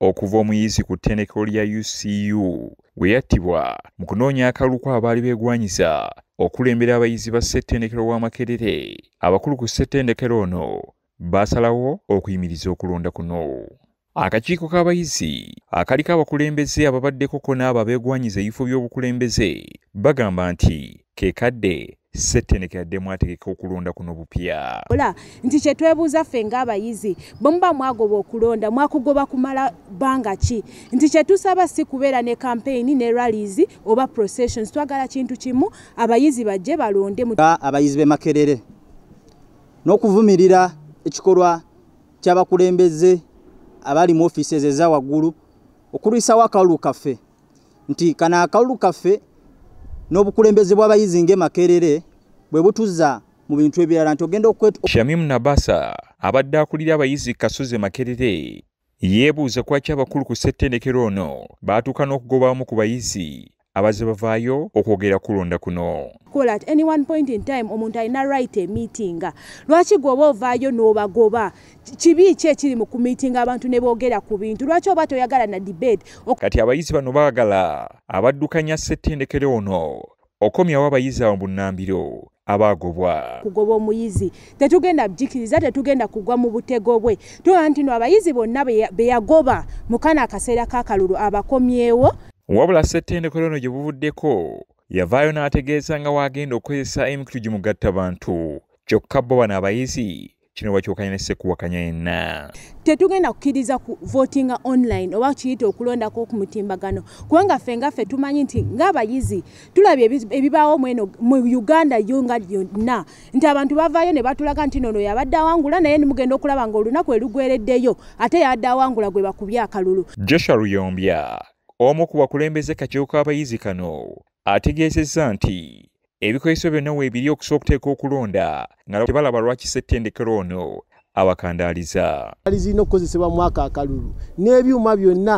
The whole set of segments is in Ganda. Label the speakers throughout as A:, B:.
A: okuva omuyizi ku ttendekero lya ucu we yattibwa mu kunoonya akaluku abaali beegwanyiza okulembera abayizi ba ssettendekero wa makerere abakulu ku ssettendekero ono baasalawo okuyimiriza okulonda kuno akakiiko k'abayizi akaliko abakulembeze ababaddeko ko n'abo abeegwanyiza ebifo by'obukulembeze bagamba nti ke kadde ssettendekero ddemu ategeka okulonda kuno bupya
B: ola nti kyetwebuuza ffe ng'abayizi bwe muba mwagoba okulonda mwakugoba kumala bbanga ki nti kyetusaba si kubeera ne kampeyini ne rallizi oba processions twagala kintu kimu abayizi bajje balonde
C: abayizi be makerere n'okuvumirira ekikolwa kyabakulembeze abali mu offices eza waggulu okulwisawo akalulu kaffe nti kano akalulu kaffe n'obukulembeze bw'abayizi ng'emakerere bwe butuzza mu bintu ebirala nti ogenda okwetu
A: Shamim Nabasa abadde akulira abayizi kasoze makerere yeebuuza kwaki abakulu ku ssettendekero ono baatuuka n'okugobamu ku bayizi abazze bavaayo okwogera kulonda kuno
B: omuntu alina right e meeting lwaki gwe oba ovaayo n'obagoba kibi ki ekiri mu kumiitinga abantu ne boogera ku bintu lwaki oba toyagala na debate
A: kati abayizi bano baagala abaddukanya ssettendekero ono okomyawo abayizi abo bunnambiro abaagobwa
B: kugoba omuyizi tetugenda bujikiriza tetugenda kugwa mu butego bwe tuwa nti no abayizi bonna beyagoba mukana akaseera kakalulu abakomyewo
A: wabula ssettendekero ono gye buvuddeko yavaayo n'ategeeza nga waagenda okukozesa emikutu gimugattabantu kyokka bo bano abayizi kino bakyokanya ne ssekkuwakanya yenna
B: tetugenda kukkiriza ku votinga online oba kiyita okulondako ku mutimbagano kubanga ffe ngaffe tumanyi nti ngaabayizi tulabye ebibaawo mweno mu uganda yonga yonna nti abantu bavaayo ne batulaga nti nono yabadde awangula naye nimugenda okulaba nga olunaku elugwereddeyo ate yabadde awangula gwe bakubye akalulu
A: joshua luyombya omu ku bakulembeze kakiiko k'abayizi kano ategeezezza nti ebikozeso byonna weebiri okusobola okuteeka okulonda nga tebalaba lwaki ssettendekero ono abakandaaliza.
C: zirina okukozesebwa mwaka akalulu n'ebyuma byonna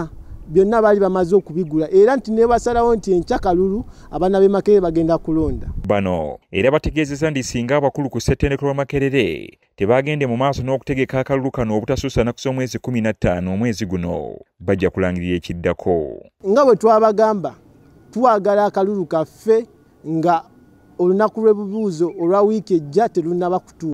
C: byonna baali bamaze okubigula era nti nebasalawo nti enkyakalulu abaana be makerere bagenda kulonda
A: bano era bategeezeza nti singa abakulu ku ssettendekero wa makerere tebagende mu maaso n'okutegeka akalulu kano obutasusa naku z'omwezi 15 omwezi guno bajja kulangirira ekiddako
C: nga bwe twabagamba twagala akalulu kaffe nga olunaku lw'ebibuuzo olwa wiiki ejja terunnabakutuuka